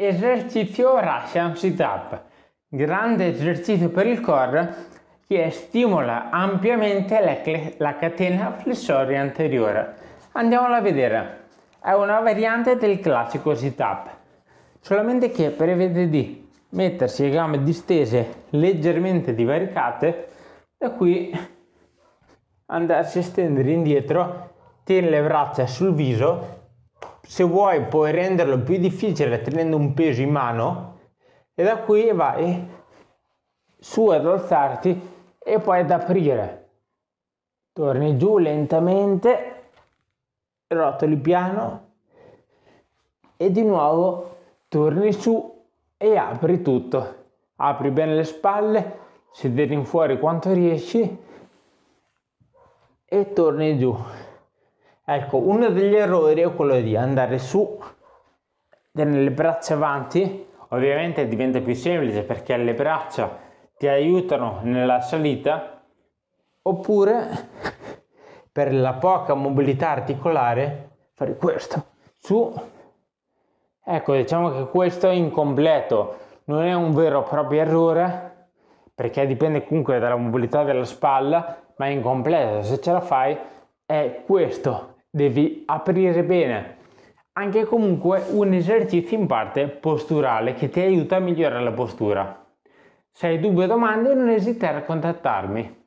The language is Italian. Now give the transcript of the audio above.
Esercizio Russian Sit Up, grande esercizio per il core che stimola ampiamente la, la catena flessoria anteriore. Andiamola a vedere. È una variante del classico sit up, solamente che prevede di mettersi le gambe distese leggermente divaricate, da qui andarsi a stendere indietro, tenere le braccia sul viso se vuoi puoi renderlo più difficile tenendo un peso in mano e da qui vai su ad alzarti e poi ad aprire. Torni giù lentamente, rotoli piano e di nuovo torni su e apri tutto. Apri bene le spalle, in fuori quanto riesci e torni giù. Ecco, uno degli errori è quello di andare su le braccia avanti, ovviamente diventa più semplice perché le braccia ti aiutano nella salita, oppure per la poca mobilità articolare fare questo, su. Ecco, diciamo che questo è incompleto, non è un vero e proprio errore, perché dipende comunque dalla mobilità della spalla, ma è incompleto, se ce la fai è questo devi aprire bene. Anche comunque un esercizio in parte posturale che ti aiuta a migliorare la postura. Se hai dubbi o domande non esitare a contattarmi.